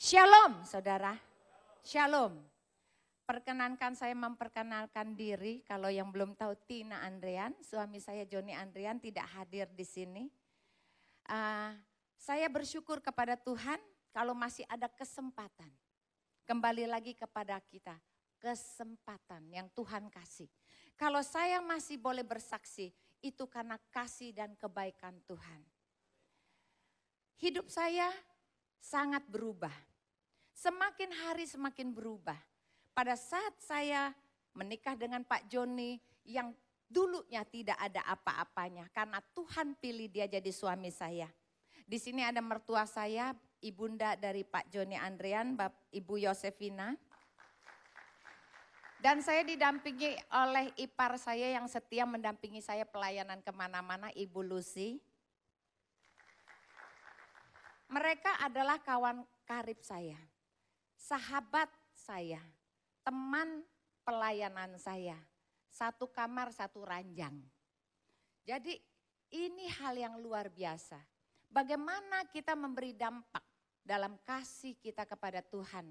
Shalom, saudara. Shalom. Perkenankan saya memperkenalkan diri. Kalau yang belum tahu Tina Andrian, suami saya Joni Andrian tidak hadir di sini. Uh, saya bersyukur kepada Tuhan kalau masih ada kesempatan. Kembali lagi kepada kita, kesempatan yang Tuhan kasih. Kalau saya masih boleh bersaksi, itu karena kasih dan kebaikan Tuhan. Hidup saya sangat berubah Semakin hari semakin berubah. Pada saat saya menikah dengan Pak Joni yang dulunya tidak ada apa-apanya karena Tuhan pilih dia jadi suami saya. Di sini ada mertua saya, ibunda dari Pak Joni Andrian, Ibu Yosefina. Dan saya didampingi oleh ipar saya yang setia mendampingi saya pelayanan kemana-mana, Ibu Lucy. Mereka adalah kawan karib saya sahabat saya, teman pelayanan saya. Satu kamar, satu ranjang. Jadi ini hal yang luar biasa. Bagaimana kita memberi dampak dalam kasih kita kepada Tuhan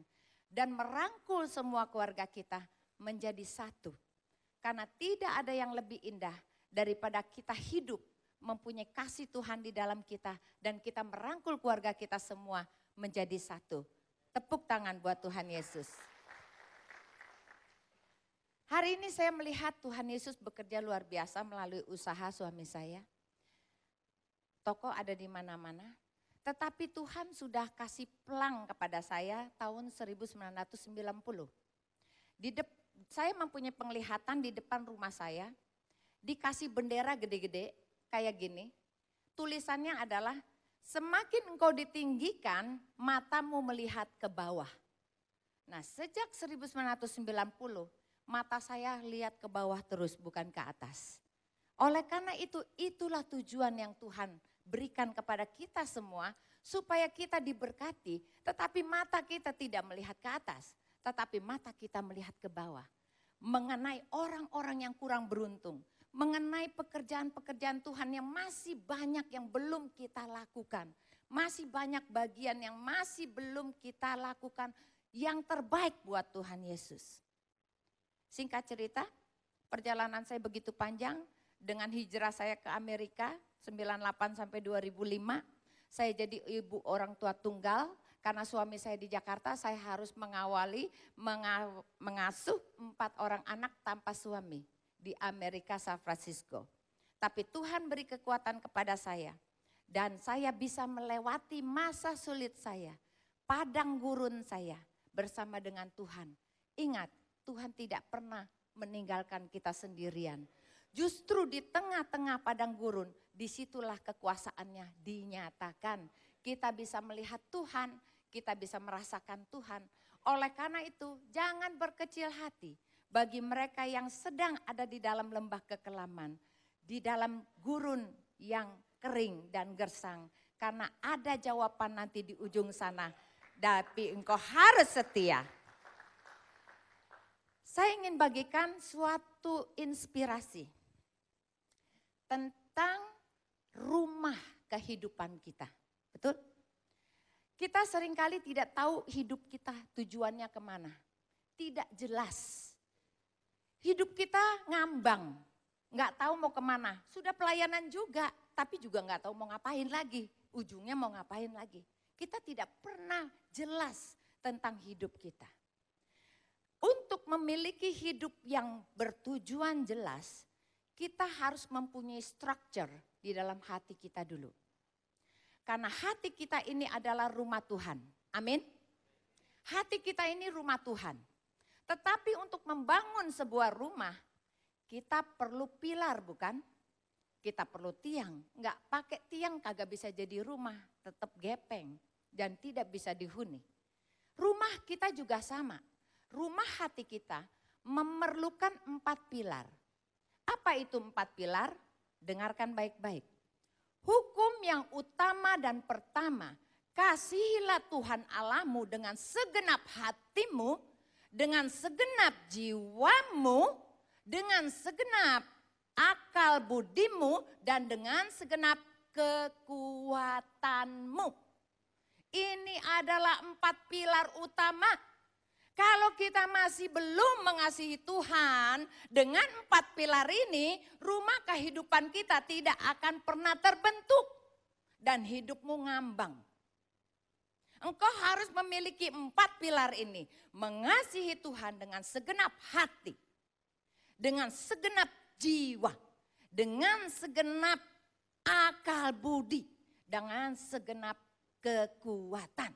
dan merangkul semua keluarga kita menjadi satu. Karena tidak ada yang lebih indah daripada kita hidup mempunyai kasih Tuhan di dalam kita dan kita merangkul keluarga kita semua menjadi satu. Tepuk tangan buat Tuhan Yesus. Hari ini saya melihat Tuhan Yesus bekerja luar biasa melalui usaha suami saya. Toko ada di mana-mana. Tetapi Tuhan sudah kasih pelang kepada saya tahun 1990. Di de, saya mempunyai penglihatan di depan rumah saya, dikasih bendera gede-gede kayak gini. Tulisannya adalah Semakin engkau ditinggikan, matamu melihat ke bawah. Nah sejak 1990, mata saya lihat ke bawah terus bukan ke atas. Oleh karena itu, itulah tujuan yang Tuhan berikan kepada kita semua supaya kita diberkati, tetapi mata kita tidak melihat ke atas, tetapi mata kita melihat ke bawah. Mengenai orang-orang yang kurang beruntung, mengenai pekerjaan-pekerjaan Tuhan yang masih banyak yang belum kita lakukan. Masih banyak bagian yang masih belum kita lakukan yang terbaik buat Tuhan Yesus. Singkat cerita, perjalanan saya begitu panjang dengan hijrah saya ke Amerika 98 sampai 2005. Saya jadi ibu orang tua tunggal karena suami saya di Jakarta, saya harus mengawali mengasuh empat orang anak tanpa suami di Amerika San Francisco. Tapi Tuhan beri kekuatan kepada saya dan saya bisa melewati masa sulit saya, padang gurun saya bersama dengan Tuhan. Ingat, Tuhan tidak pernah meninggalkan kita sendirian. Justru di tengah-tengah padang gurun, disitulah kekuasaannya dinyatakan. Kita bisa melihat Tuhan, kita bisa merasakan Tuhan. Oleh karena itu, jangan berkecil hati bagi mereka yang sedang ada di dalam lembah kekelaman, di dalam gurun yang kering dan gersang. Karena ada jawaban nanti di ujung sana, tapi engkau harus setia. Saya ingin bagikan suatu inspirasi tentang rumah kehidupan kita. Betul? Kita seringkali tidak tahu hidup kita tujuannya kemana. Tidak jelas Hidup kita ngambang, nggak tahu mau kemana. Sudah pelayanan juga, tapi juga nggak tahu mau ngapain lagi. Ujungnya mau ngapain lagi. Kita tidak pernah jelas tentang hidup kita. Untuk memiliki hidup yang bertujuan jelas, kita harus mempunyai structure di dalam hati kita dulu. Karena hati kita ini adalah rumah Tuhan. Amin. Hati kita ini rumah Tuhan. Tetapi untuk membangun sebuah rumah, kita perlu pilar bukan? Kita perlu tiang, enggak pakai tiang kagak bisa jadi rumah, tetap gepeng dan tidak bisa dihuni. Rumah kita juga sama, rumah hati kita memerlukan empat pilar. Apa itu empat pilar? Dengarkan baik-baik. Hukum yang utama dan pertama, kasihilah Tuhan Allahmu dengan segenap hatimu, dengan segenap jiwamu, dengan segenap akal budimu, dan dengan segenap kekuatanmu. Ini adalah empat pilar utama. Kalau kita masih belum mengasihi Tuhan dengan empat pilar ini, rumah kehidupan kita tidak akan pernah terbentuk dan hidupmu ngambang. Engkau harus memiliki empat pilar ini. Mengasihi Tuhan dengan segenap hati. Dengan segenap jiwa. Dengan segenap akal budi. Dengan segenap kekuatan.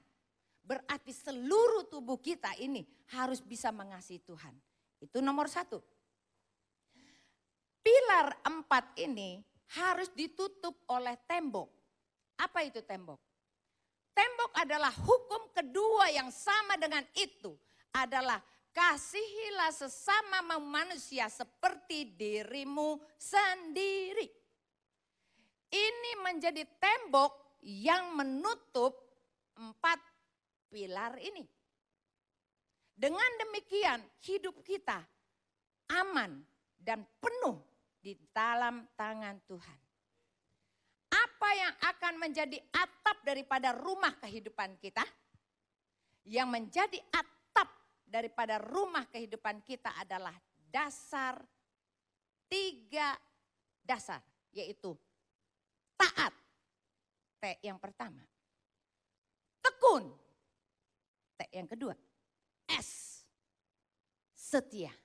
Berarti seluruh tubuh kita ini harus bisa mengasihi Tuhan. Itu nomor satu. Pilar empat ini harus ditutup oleh tembok. Apa itu tembok? Tembok adalah hukum kedua yang sama dengan itu. Adalah kasihilah sesama manusia seperti dirimu sendiri. Ini menjadi tembok yang menutup empat pilar ini. Dengan demikian hidup kita aman dan penuh di dalam tangan Tuhan apa yang akan menjadi atap daripada rumah kehidupan kita? Yang menjadi atap daripada rumah kehidupan kita adalah dasar tiga dasar, yaitu taat. T yang pertama. Tekun. T yang kedua. S. Setia.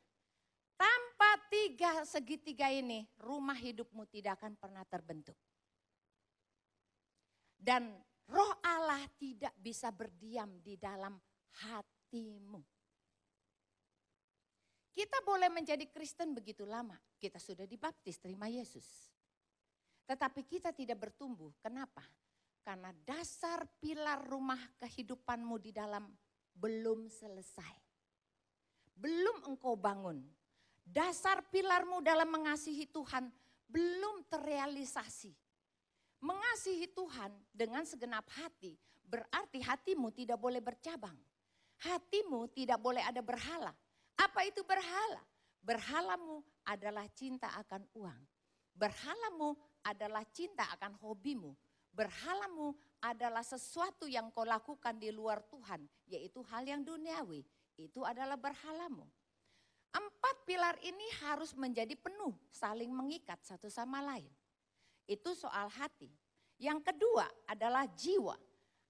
Tanpa tiga segitiga ini, rumah hidupmu tidak akan pernah terbentuk. Dan roh Allah tidak bisa berdiam di dalam hatimu. Kita boleh menjadi Kristen begitu lama. Kita sudah dibaptis, terima Yesus. Tetapi kita tidak bertumbuh. Kenapa? Karena dasar pilar rumah kehidupanmu di dalam belum selesai. Belum engkau bangun. Dasar pilarmu dalam mengasihi Tuhan belum terrealisasi. Mengasihi Tuhan dengan segenap hati berarti hatimu tidak boleh bercabang. Hatimu tidak boleh ada berhala. Apa itu berhala? Berhalamu adalah cinta akan uang. Berhalamu adalah cinta akan hobimu. Berhalamu adalah sesuatu yang kau lakukan di luar Tuhan, yaitu hal yang duniawi. Itu adalah berhalamu. Empat pilar ini harus menjadi penuh, saling mengikat satu sama lain. Itu soal hati. Yang kedua adalah jiwa.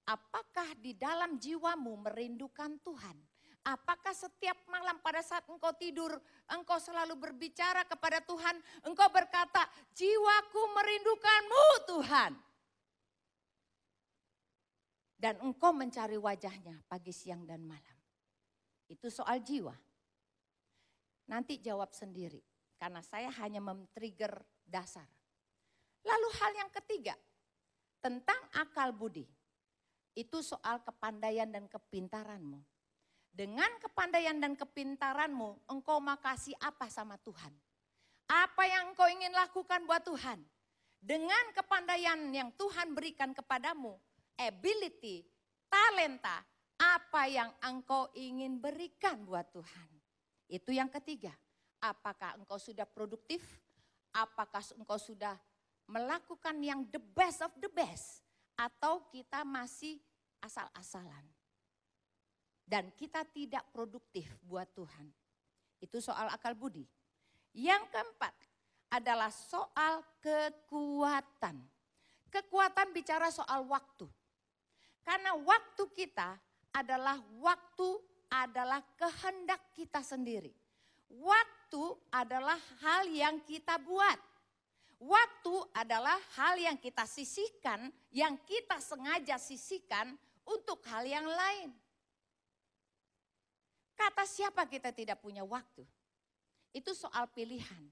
Apakah di dalam jiwamu merindukan Tuhan? Apakah setiap malam pada saat engkau tidur, engkau selalu berbicara kepada Tuhan, engkau berkata, jiwaku merindukanmu Tuhan. Dan engkau mencari wajahnya pagi, siang, dan malam. Itu soal jiwa. Nanti jawab sendiri, karena saya hanya mem trigger dasar. Lalu hal yang ketiga, tentang akal budi. Itu soal kepandaian dan kepintaranmu. Dengan kepandaian dan kepintaranmu, engkau makasih apa sama Tuhan? Apa yang engkau ingin lakukan buat Tuhan? Dengan kepandaian yang Tuhan berikan kepadamu, ability, talenta, apa yang engkau ingin berikan buat Tuhan. Itu yang ketiga. Apakah engkau sudah produktif? Apakah engkau sudah melakukan yang the best of the best atau kita masih asal-asalan. Dan kita tidak produktif buat Tuhan. Itu soal akal budi. Yang keempat adalah soal kekuatan. Kekuatan bicara soal waktu. Karena waktu kita adalah waktu adalah kehendak kita sendiri. Waktu adalah hal yang kita buat Waktu adalah hal yang kita sisihkan, yang kita sengaja sisihkan untuk hal yang lain. Kata siapa kita tidak punya waktu? Itu soal pilihan.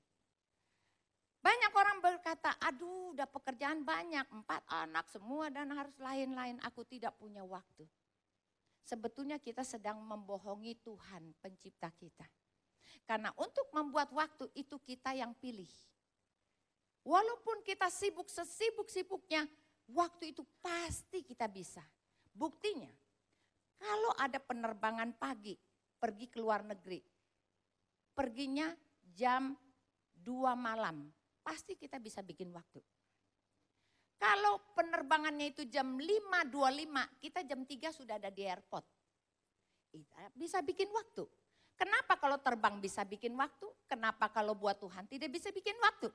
Banyak orang berkata, aduh udah pekerjaan banyak, empat anak semua dan harus lain-lain, aku tidak punya waktu. Sebetulnya kita sedang membohongi Tuhan pencipta kita. Karena untuk membuat waktu itu kita yang pilih Walaupun kita sibuk sesibuk-sibuknya, waktu itu pasti kita bisa. Buktinya, kalau ada penerbangan pagi, pergi ke luar negeri, perginya jam 2 malam, pasti kita bisa bikin waktu. Kalau penerbangannya itu jam 5.25, kita jam 3 sudah ada di airport. Kita bisa bikin waktu. Kenapa kalau terbang bisa bikin waktu? Kenapa kalau buat Tuhan tidak bisa bikin waktu?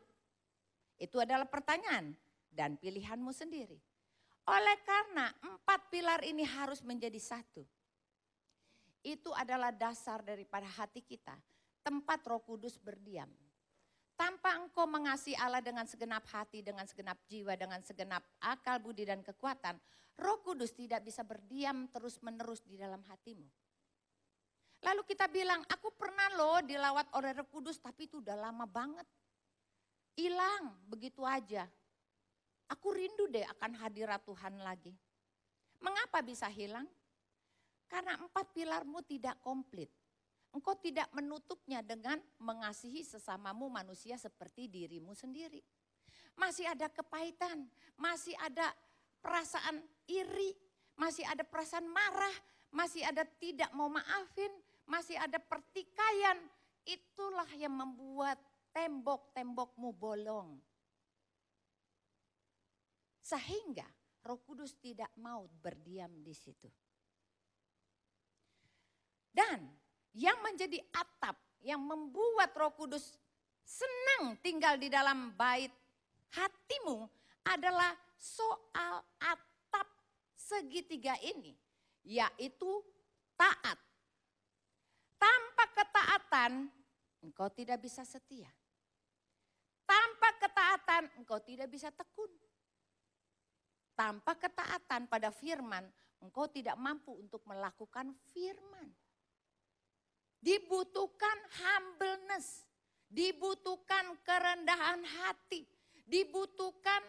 Itu adalah pertanyaan dan pilihanmu sendiri. Oleh karena empat pilar ini harus menjadi satu. Itu adalah dasar daripada hati kita. Tempat roh kudus berdiam. Tanpa engkau mengasihi Allah dengan segenap hati, dengan segenap jiwa, dengan segenap akal, budi, dan kekuatan. Roh kudus tidak bisa berdiam terus-menerus di dalam hatimu. Lalu kita bilang, aku pernah loh dilawat oleh roh kudus tapi itu udah lama banget hilang begitu aja. Aku rindu deh akan hadirat Tuhan lagi. Mengapa bisa hilang? Karena empat pilarmu tidak komplit. Engkau tidak menutupnya dengan mengasihi sesamamu manusia seperti dirimu sendiri. Masih ada kepahitan, masih ada perasaan iri, masih ada perasaan marah, masih ada tidak mau maafin, masih ada pertikaian. Itulah yang membuat tembok-tembokmu bolong. Sehingga Roh Kudus tidak mau berdiam di situ. Dan yang menjadi atap yang membuat Roh Kudus senang tinggal di dalam bait hatimu adalah soal atap segitiga ini, yaitu taat. Tanpa ketaatan, engkau tidak bisa setia ketaatan engkau tidak bisa tekun. Tanpa ketaatan pada firman, engkau tidak mampu untuk melakukan firman. Dibutuhkan humbleness, dibutuhkan kerendahan hati, dibutuhkan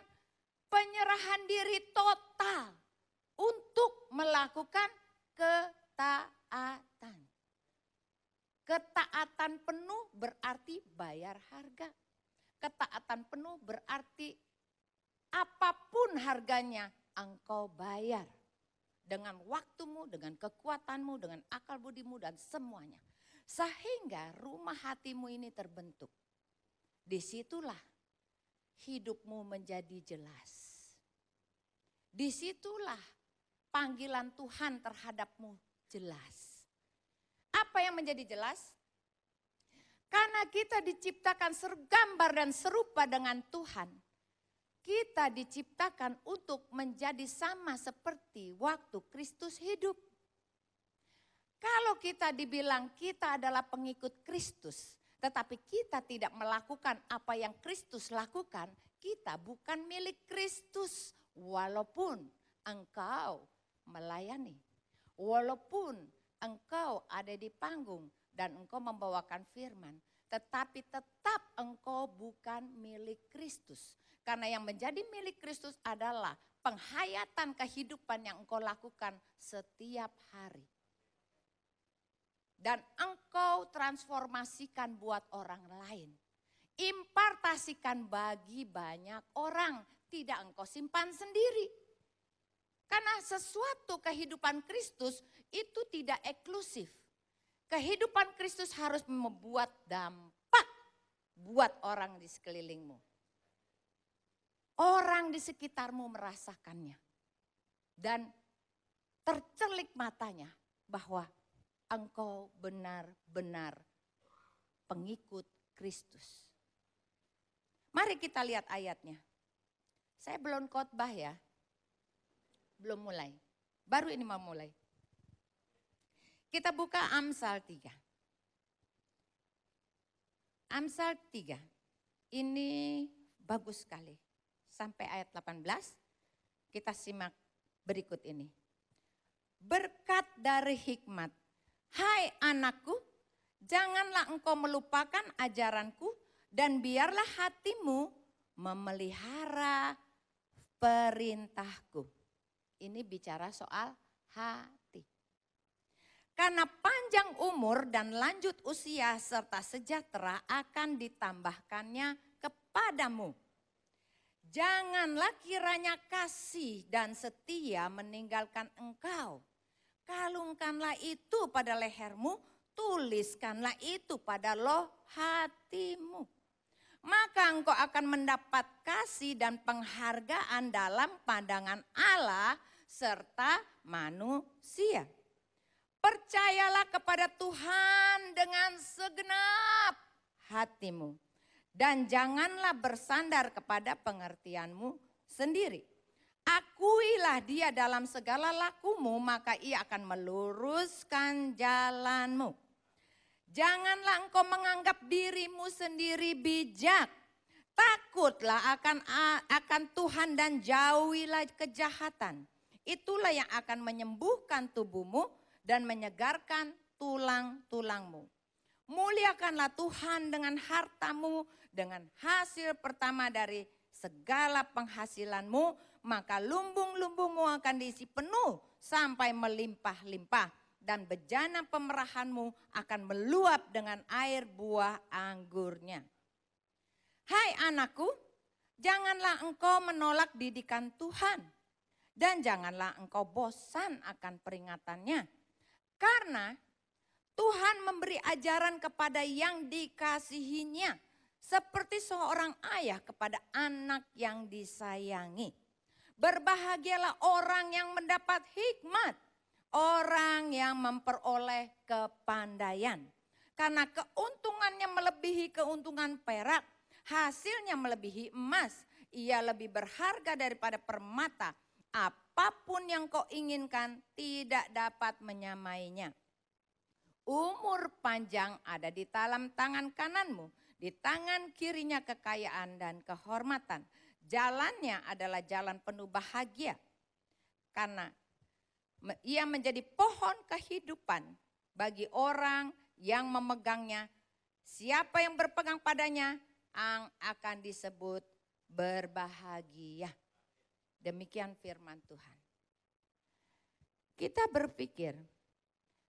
penyerahan diri total untuk melakukan ketaatan. Ketaatan penuh berarti bayar harga. Ketaatan penuh berarti apapun harganya engkau bayar. Dengan waktumu, dengan kekuatanmu, dengan akal budimu dan semuanya. Sehingga rumah hatimu ini terbentuk. Disitulah hidupmu menjadi jelas. Disitulah panggilan Tuhan terhadapmu jelas. Apa yang menjadi jelas? Karena kita diciptakan sergambar dan serupa dengan Tuhan. Kita diciptakan untuk menjadi sama seperti waktu Kristus hidup. Kalau kita dibilang kita adalah pengikut Kristus, tetapi kita tidak melakukan apa yang Kristus lakukan, kita bukan milik Kristus, walaupun engkau melayani, walaupun engkau ada di panggung, dan engkau membawakan firman, tetapi tetap engkau bukan milik Kristus. Karena yang menjadi milik Kristus adalah penghayatan kehidupan yang engkau lakukan setiap hari. Dan engkau transformasikan buat orang lain. Impartasikan bagi banyak orang, tidak engkau simpan sendiri. Karena sesuatu kehidupan Kristus itu tidak eksklusif Kehidupan Kristus harus membuat dampak buat orang di sekelilingmu. Orang di sekitarmu merasakannya. Dan tercelik matanya bahwa engkau benar-benar pengikut Kristus. Mari kita lihat ayatnya. Saya belum khotbah ya. Belum mulai. Baru ini mau mulai. Kita buka Amsal 3. Amsal 3. Ini bagus sekali. Sampai ayat 18 kita simak berikut ini. Berkat dari hikmat. Hai anakku, janganlah engkau melupakan ajaranku dan biarlah hatimu memelihara perintahku. Ini bicara soal hati karena panjang umur dan lanjut usia serta sejahtera akan ditambahkannya kepadamu. Janganlah kiranya kasih dan setia meninggalkan engkau. Kalungkanlah itu pada lehermu, tuliskanlah itu pada loh hatimu. Maka engkau akan mendapat kasih dan penghargaan dalam pandangan Allah serta manusia. Percayalah kepada Tuhan dengan segenap hatimu. Dan janganlah bersandar kepada pengertianmu sendiri. Akuilah dia dalam segala lakumu, maka ia akan meluruskan jalanmu. Janganlah engkau menganggap dirimu sendiri bijak. Takutlah akan akan Tuhan dan jauhilah kejahatan. Itulah yang akan menyembuhkan tubuhmu dan menyegarkan tulang-tulangmu. Muliakanlah Tuhan dengan hartamu, dengan hasil pertama dari segala penghasilanmu, maka lumbung-lumbungmu akan diisi penuh sampai melimpah-limpah dan bejana pemerahanmu akan meluap dengan air buah anggurnya. Hai anakku, janganlah engkau menolak didikan Tuhan dan janganlah engkau bosan akan peringatannya karena Tuhan memberi ajaran kepada yang dikasihinya. Seperti seorang ayah kepada anak yang disayangi. Berbahagialah orang yang mendapat hikmat. Orang yang memperoleh kepandaian. Karena keuntungannya melebihi keuntungan perak. Hasilnya melebihi emas. Ia lebih berharga daripada permata apapun yang kau inginkan tidak dapat menyamainya. Umur panjang ada di dalam tangan kananmu, di tangan kirinya kekayaan dan kehormatan. Jalannya adalah jalan penuh bahagia. Karena ia menjadi pohon kehidupan bagi orang yang memegangnya. Siapa yang berpegang padanya akan disebut berbahagia. Demikian firman Tuhan. Kita berpikir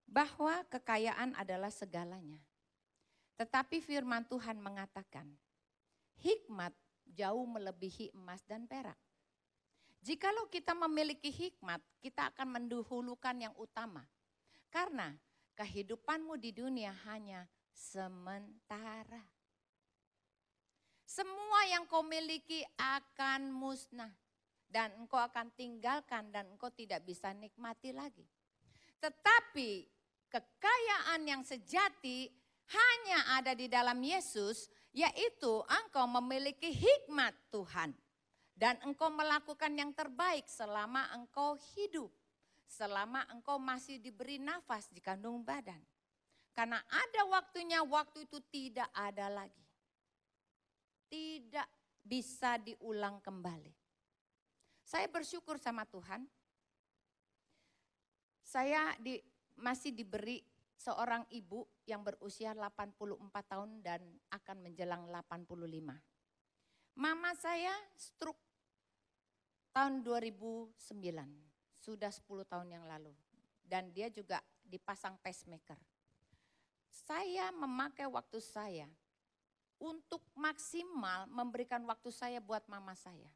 bahwa kekayaan adalah segalanya. Tetapi firman Tuhan mengatakan, hikmat jauh melebihi emas dan perak. Jikalau kita memiliki hikmat, kita akan mendahulukan yang utama. Karena kehidupanmu di dunia hanya sementara. Semua yang kau miliki akan musnah dan engkau akan tinggalkan dan engkau tidak bisa nikmati lagi. Tetapi kekayaan yang sejati hanya ada di dalam Yesus, yaitu engkau memiliki hikmat Tuhan dan engkau melakukan yang terbaik selama engkau hidup, selama engkau masih diberi nafas di kandung badan. Karena ada waktunya, waktu itu tidak ada lagi. Tidak bisa diulang kembali. Saya bersyukur sama Tuhan. Saya di, masih diberi seorang ibu yang berusia 84 tahun dan akan menjelang 85. Mama saya stroke tahun 2009, sudah 10 tahun yang lalu. Dan dia juga dipasang pacemaker. Saya memakai waktu saya untuk maksimal memberikan waktu saya buat mama saya.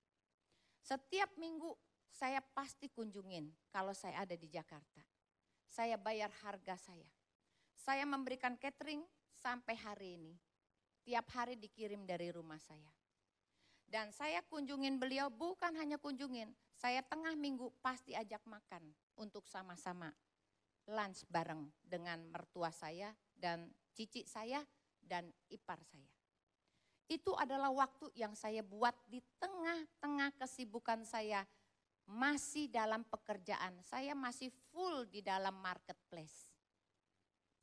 Setiap minggu saya pasti kunjungin kalau saya ada di Jakarta. Saya bayar harga saya. Saya memberikan catering sampai hari ini. Tiap hari dikirim dari rumah saya. Dan saya kunjungin beliau bukan hanya kunjungin, saya tengah minggu pasti ajak makan untuk sama-sama lunch bareng dengan mertua saya dan cici saya dan ipar saya itu adalah waktu yang saya buat di tengah-tengah kesibukan saya masih dalam pekerjaan. Saya masih full di dalam marketplace.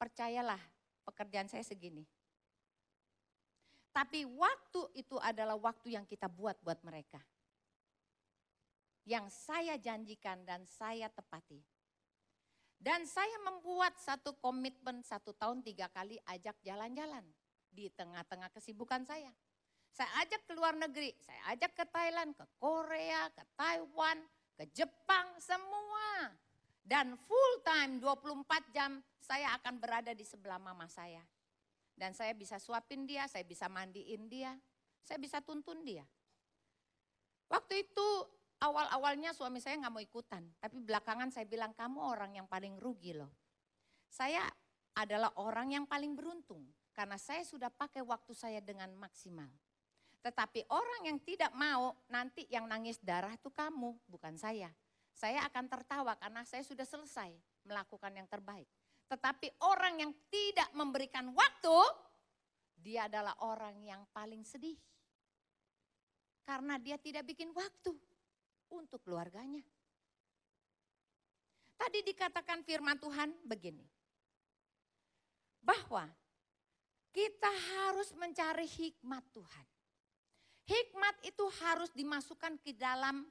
Percayalah, pekerjaan saya segini. Tapi waktu itu adalah waktu yang kita buat buat mereka. Yang saya janjikan dan saya tepati. Dan saya membuat satu komitmen satu tahun tiga kali ajak jalan-jalan di tengah-tengah kesibukan saya. Saya ajak ke luar negeri, saya ajak ke Thailand, ke Korea, ke Taiwan, ke Jepang, semua. Dan full time 24 jam saya akan berada di sebelah mama saya. Dan saya bisa suapin dia, saya bisa mandiin dia, saya bisa tuntun dia. Waktu itu awal-awalnya suami saya nggak mau ikutan, tapi belakangan saya bilang kamu orang yang paling rugi loh. Saya adalah orang yang paling beruntung karena saya sudah pakai waktu saya dengan maksimal. Tetapi orang yang tidak mau nanti yang nangis darah itu kamu, bukan saya. Saya akan tertawa karena saya sudah selesai melakukan yang terbaik. Tetapi orang yang tidak memberikan waktu, dia adalah orang yang paling sedih. Karena dia tidak bikin waktu untuk keluarganya. Tadi dikatakan firman Tuhan begini. Bahwa kita harus mencari hikmat Tuhan. Hikmat itu harus dimasukkan ke dalam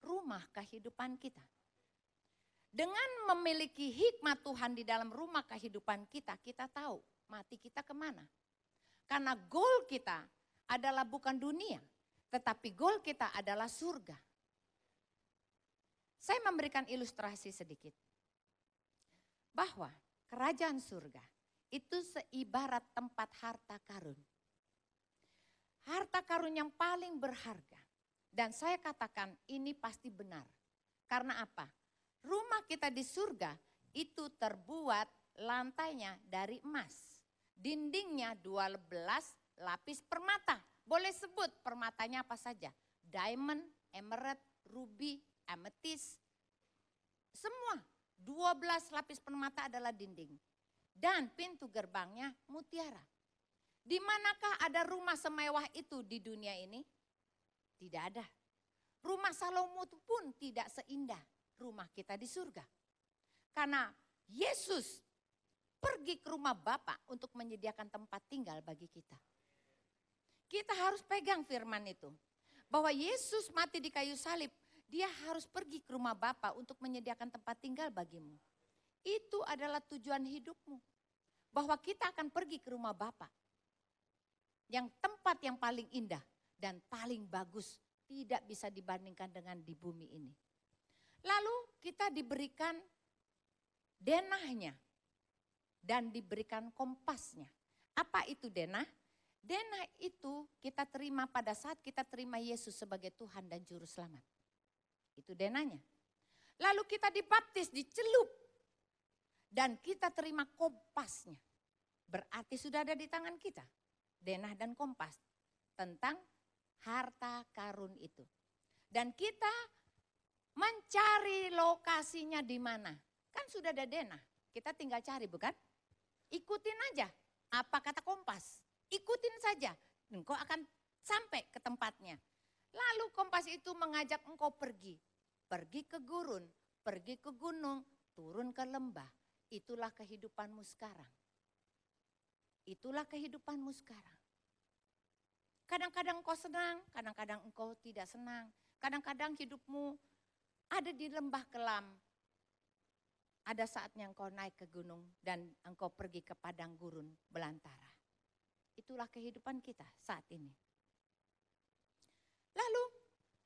rumah kehidupan kita. Dengan memiliki hikmat Tuhan di dalam rumah kehidupan kita, kita tahu mati kita kemana. Karena goal kita adalah bukan dunia, tetapi goal kita adalah surga. Saya memberikan ilustrasi sedikit bahwa kerajaan surga itu seibarat tempat harta karun. Harta karun yang paling berharga. Dan saya katakan ini pasti benar. Karena apa? Rumah kita di surga itu terbuat lantainya dari emas. Dindingnya 12 lapis permata. Boleh sebut permatanya apa saja. Diamond, emerald, ruby, amethyst. Semua 12 lapis permata adalah dinding dan pintu gerbangnya mutiara. Di manakah ada rumah semewah itu di dunia ini? Tidak ada. Rumah Salomo pun tidak seindah rumah kita di surga. Karena Yesus pergi ke rumah Bapa untuk menyediakan tempat tinggal bagi kita. Kita harus pegang firman itu. Bahwa Yesus mati di kayu salib, dia harus pergi ke rumah Bapa untuk menyediakan tempat tinggal bagimu. Itu adalah tujuan hidupmu. Bahwa kita akan pergi ke rumah Bapa. Yang tempat yang paling indah dan paling bagus tidak bisa dibandingkan dengan di bumi ini. Lalu kita diberikan denahnya dan diberikan kompasnya. Apa itu denah? Denah itu kita terima pada saat kita terima Yesus sebagai Tuhan dan Juru Selamat. Itu denahnya. Lalu kita dibaptis, dicelup dan kita terima kompasnya. Berarti sudah ada di tangan kita, denah dan kompas tentang harta karun itu. Dan kita mencari lokasinya di mana. Kan sudah ada denah, kita tinggal cari bukan? Ikutin aja apa kata kompas, ikutin saja. Engkau akan sampai ke tempatnya. Lalu kompas itu mengajak engkau pergi. Pergi ke gurun, pergi ke gunung, turun ke lembah Itulah kehidupanmu sekarang. Itulah kehidupanmu sekarang. Kadang-kadang engkau senang, kadang-kadang engkau tidak senang. Kadang-kadang hidupmu ada di lembah kelam. Ada saatnya engkau naik ke gunung dan engkau pergi ke padang gurun belantara. Itulah kehidupan kita saat ini. Lalu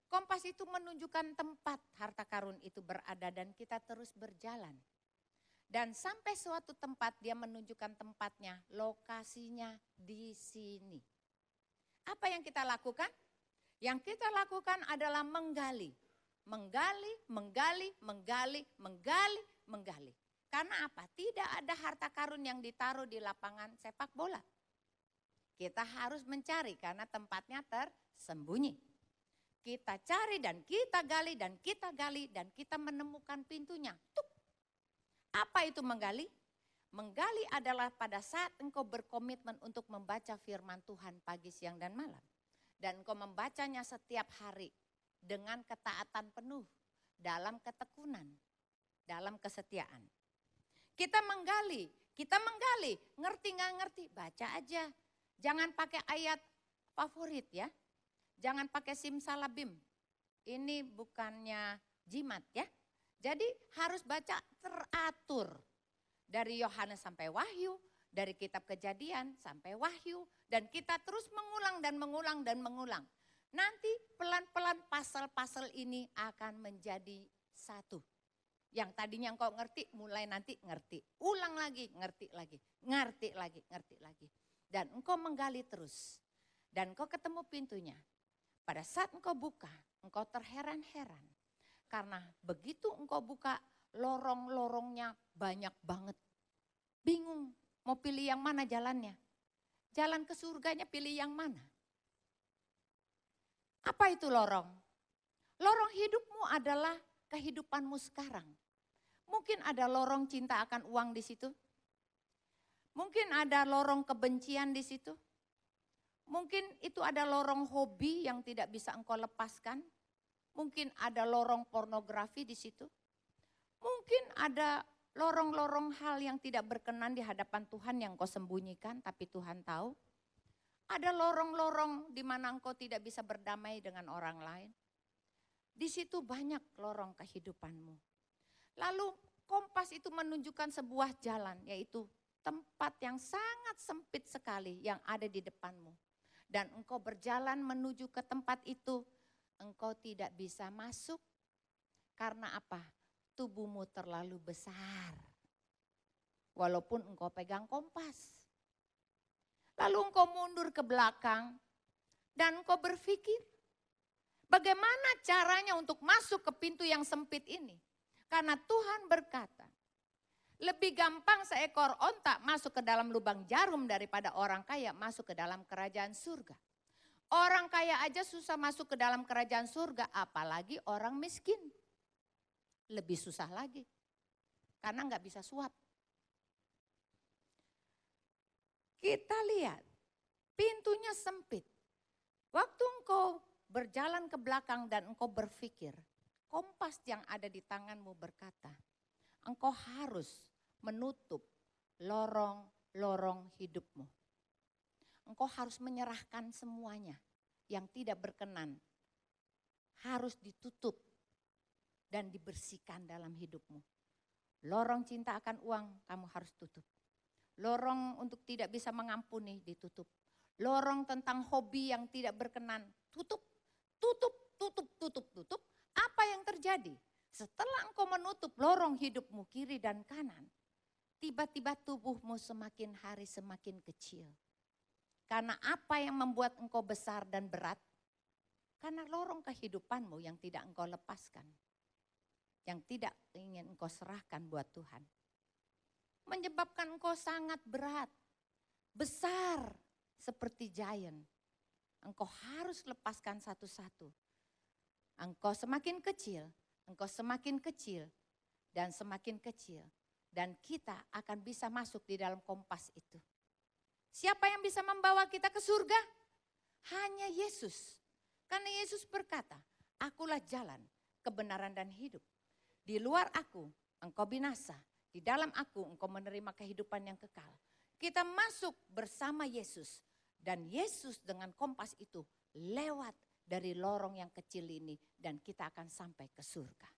kompas itu menunjukkan tempat harta karun itu berada dan kita terus berjalan dan sampai suatu tempat dia menunjukkan tempatnya, lokasinya di sini. Apa yang kita lakukan? Yang kita lakukan adalah menggali. Menggali, menggali, menggali, menggali, menggali. Karena apa? Tidak ada harta karun yang ditaruh di lapangan sepak bola. Kita harus mencari karena tempatnya tersembunyi. Kita cari dan kita gali dan kita gali dan kita menemukan pintunya. Tuk, apa itu menggali? Menggali adalah pada saat engkau berkomitmen untuk membaca firman Tuhan pagi, siang, dan malam. Dan engkau membacanya setiap hari dengan ketaatan penuh, dalam ketekunan, dalam kesetiaan. Kita menggali, kita menggali, ngerti nggak ngerti, baca aja. Jangan pakai ayat favorit ya. Jangan pakai simsalabim. Ini bukannya jimat ya. Jadi harus baca teratur. Dari Yohanes sampai Wahyu, dari kitab kejadian sampai Wahyu. Dan kita terus mengulang dan mengulang dan mengulang. Nanti pelan-pelan pasal-pasal ini akan menjadi satu. Yang tadinya engkau ngerti, mulai nanti ngerti. Ulang lagi, ngerti lagi, ngerti lagi, ngerti lagi. Dan engkau menggali terus. Dan engkau ketemu pintunya. Pada saat engkau buka, engkau terheran-heran. Karena begitu engkau buka lorong-lorongnya banyak banget. Bingung mau pilih yang mana jalannya. Jalan ke surganya pilih yang mana. Apa itu lorong? Lorong hidupmu adalah kehidupanmu sekarang. Mungkin ada lorong cinta akan uang di situ. Mungkin ada lorong kebencian di situ. Mungkin itu ada lorong hobi yang tidak bisa engkau lepaskan. Mungkin ada lorong pornografi di situ. Mungkin ada lorong-lorong hal yang tidak berkenan di hadapan Tuhan yang kau sembunyikan tapi Tuhan tahu. Ada lorong-lorong di mana engkau tidak bisa berdamai dengan orang lain. Di situ banyak lorong kehidupanmu. Lalu kompas itu menunjukkan sebuah jalan yaitu tempat yang sangat sempit sekali yang ada di depanmu. Dan engkau berjalan menuju ke tempat itu engkau tidak bisa masuk. Karena apa? Tubuhmu terlalu besar. Walaupun engkau pegang kompas. Lalu engkau mundur ke belakang dan engkau berpikir, bagaimana caranya untuk masuk ke pintu yang sempit ini? Karena Tuhan berkata, lebih gampang seekor ontak masuk ke dalam lubang jarum daripada orang kaya masuk ke dalam kerajaan surga. Orang kaya aja susah masuk ke dalam kerajaan surga, apalagi orang miskin. Lebih susah lagi, karena nggak bisa suap. Kita lihat, pintunya sempit. Waktu engkau berjalan ke belakang dan engkau berpikir, kompas yang ada di tanganmu berkata, engkau harus menutup lorong-lorong hidupmu engkau harus menyerahkan semuanya yang tidak berkenan. Harus ditutup dan dibersihkan dalam hidupmu. Lorong cinta akan uang kamu harus tutup. Lorong untuk tidak bisa mengampuni ditutup. Lorong tentang hobi yang tidak berkenan tutup, tutup, tutup, tutup, tutup. Apa yang terjadi? Setelah engkau menutup lorong hidupmu kiri dan kanan, tiba-tiba tubuhmu semakin hari semakin kecil. Karena apa yang membuat engkau besar dan berat? Karena lorong kehidupanmu yang tidak engkau lepaskan. Yang tidak ingin engkau serahkan buat Tuhan. Menyebabkan engkau sangat berat. Besar seperti giant. Engkau harus lepaskan satu-satu. Engkau semakin kecil, engkau semakin kecil, dan semakin kecil. Dan kita akan bisa masuk di dalam kompas itu. Siapa yang bisa membawa kita ke surga? Hanya Yesus. Karena Yesus berkata, akulah jalan, kebenaran dan hidup. Di luar aku, engkau binasa. Di dalam aku, engkau menerima kehidupan yang kekal. Kita masuk bersama Yesus. Dan Yesus dengan kompas itu lewat dari lorong yang kecil ini. Dan kita akan sampai ke surga.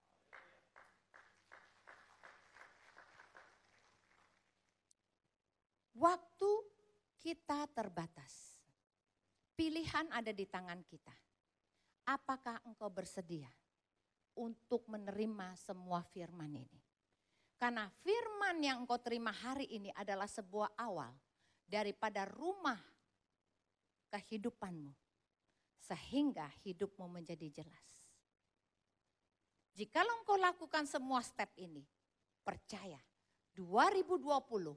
Waktu kita terbatas. Pilihan ada di tangan kita. Apakah engkau bersedia untuk menerima semua firman ini? Karena firman yang engkau terima hari ini adalah sebuah awal daripada rumah kehidupanmu. Sehingga hidupmu menjadi jelas. Jikalau engkau lakukan semua step ini, percaya 2020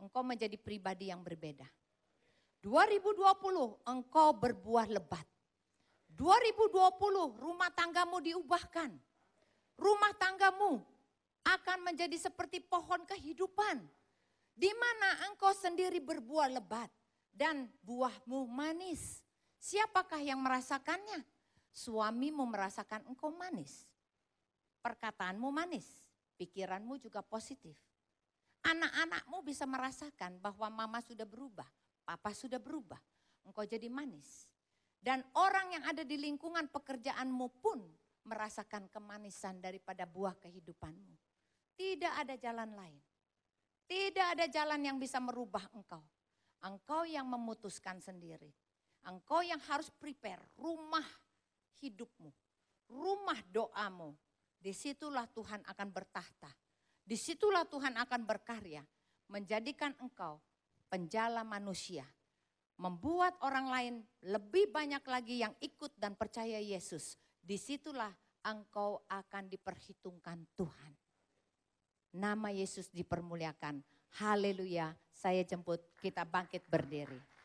engkau menjadi pribadi yang berbeda. 2020 engkau berbuah lebat. 2020 rumah tanggamu diubahkan. Rumah tanggamu akan menjadi seperti pohon kehidupan. Di mana engkau sendiri berbuah lebat dan buahmu manis. Siapakah yang merasakannya? Suamimu merasakan engkau manis. Perkataanmu manis, pikiranmu juga positif Anak-anakmu bisa merasakan bahwa mama sudah berubah, papa sudah berubah, engkau jadi manis. Dan orang yang ada di lingkungan pekerjaanmu pun merasakan kemanisan daripada buah kehidupanmu. Tidak ada jalan lain. Tidak ada jalan yang bisa merubah engkau. Engkau yang memutuskan sendiri. Engkau yang harus prepare rumah hidupmu, rumah doamu. Disitulah Tuhan akan bertahta Disitulah Tuhan akan berkarya, menjadikan engkau penjala manusia. Membuat orang lain lebih banyak lagi yang ikut dan percaya Yesus. Disitulah engkau akan diperhitungkan Tuhan. Nama Yesus dipermuliakan. Haleluya, saya jemput kita bangkit berdiri.